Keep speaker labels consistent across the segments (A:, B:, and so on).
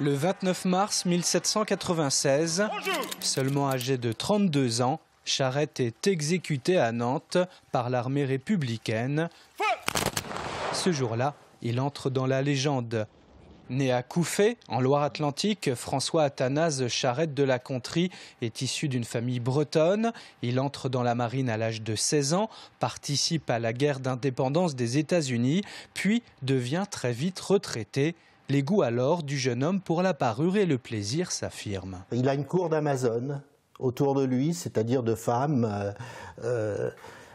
A: Le 29 mars 1796, seulement âgé de 32 ans, Charette est exécuté à Nantes par l'armée républicaine. Ce jour-là, il entre dans la légende. Né à Couffé, en Loire-Atlantique, François Athanase Charette de la Contrie est issu d'une famille bretonne. Il entre dans la marine à l'âge de 16 ans, participe à la guerre d'indépendance des États-Unis, puis devient très vite retraité. Les goûts alors du jeune homme pour la parure et le plaisir s'affirment.
B: Il a une cour d'Amazon autour de lui, c'est-à-dire de femmes. Euh, euh,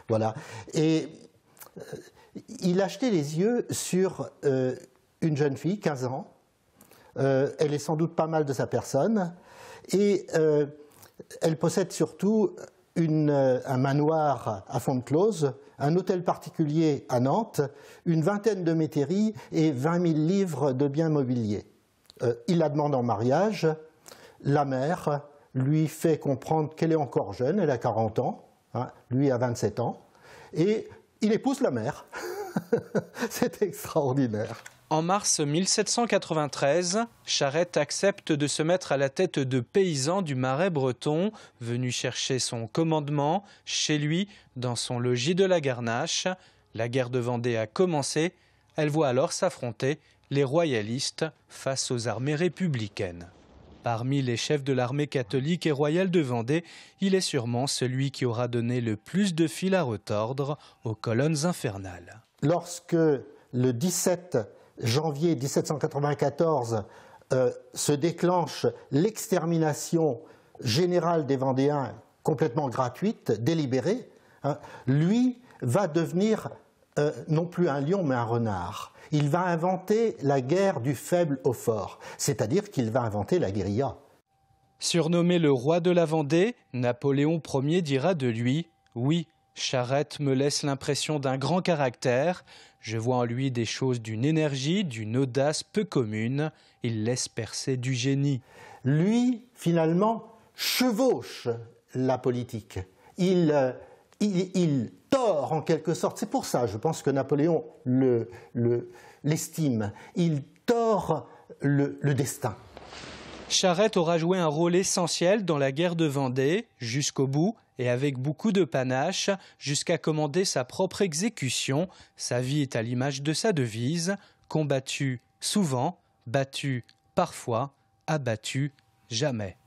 B: voilà. Et euh, il a les yeux sur une jeune fille, 15 ans. elle est sans doute pas mal de sa personne. Et elle possède surtout euh, un manoir à close, un hôtel particulier à Nantes, une vingtaine de métairies et 20 000 livres de biens mobiliers. Euh, il la demande en mariage. La mère lui fait comprendre qu'elle est encore jeune, elle a 40 ans, hein, lui a 27 ans, et il épouse la mère. C'est extraordinaire.
A: En mars 1793, Charette accepte de se mettre à la tête de paysans du Marais breton, venus chercher son commandement chez lui, dans son logis de la Garnache. La guerre de Vendée a commencé. Elle voit alors s'affronter les royalistes face aux armées républicaines. Parmi les chefs de l'armée catholique et royale de Vendée, il est sûrement celui qui aura donné le plus de fil à retordre aux colonnes infernales.
B: Lorsque le 17 janvier 1794 euh, se déclenche l'extermination générale des Vendéens complètement gratuite, délibérée, hein, lui va devenir euh, non plus un lion mais un renard. Il va inventer la guerre du faible au fort, c'est-à-dire qu'il va inventer la guérilla.
A: Surnommé le roi de la Vendée, Napoléon Ier dira de lui Oui, Charette me laisse l'impression d'un grand caractère, je vois en lui des choses d'une énergie, d'une audace peu commune. Il laisse percer du génie. Lui, finalement, chevauche la
B: politique. Il, euh, il, tord en quelque sorte. C'est pour ça, je pense que Napoléon l'estime. il tord le
A: destin charrette aura joué un rôle essentiel dans la guerre de Vendée, jusqu'au bout, et avec beaucoup de panache, jusqu'à commander sa propre exécution. Sa vie est à l'image de sa devise combattu souvent, battu parfois, abattu jamais.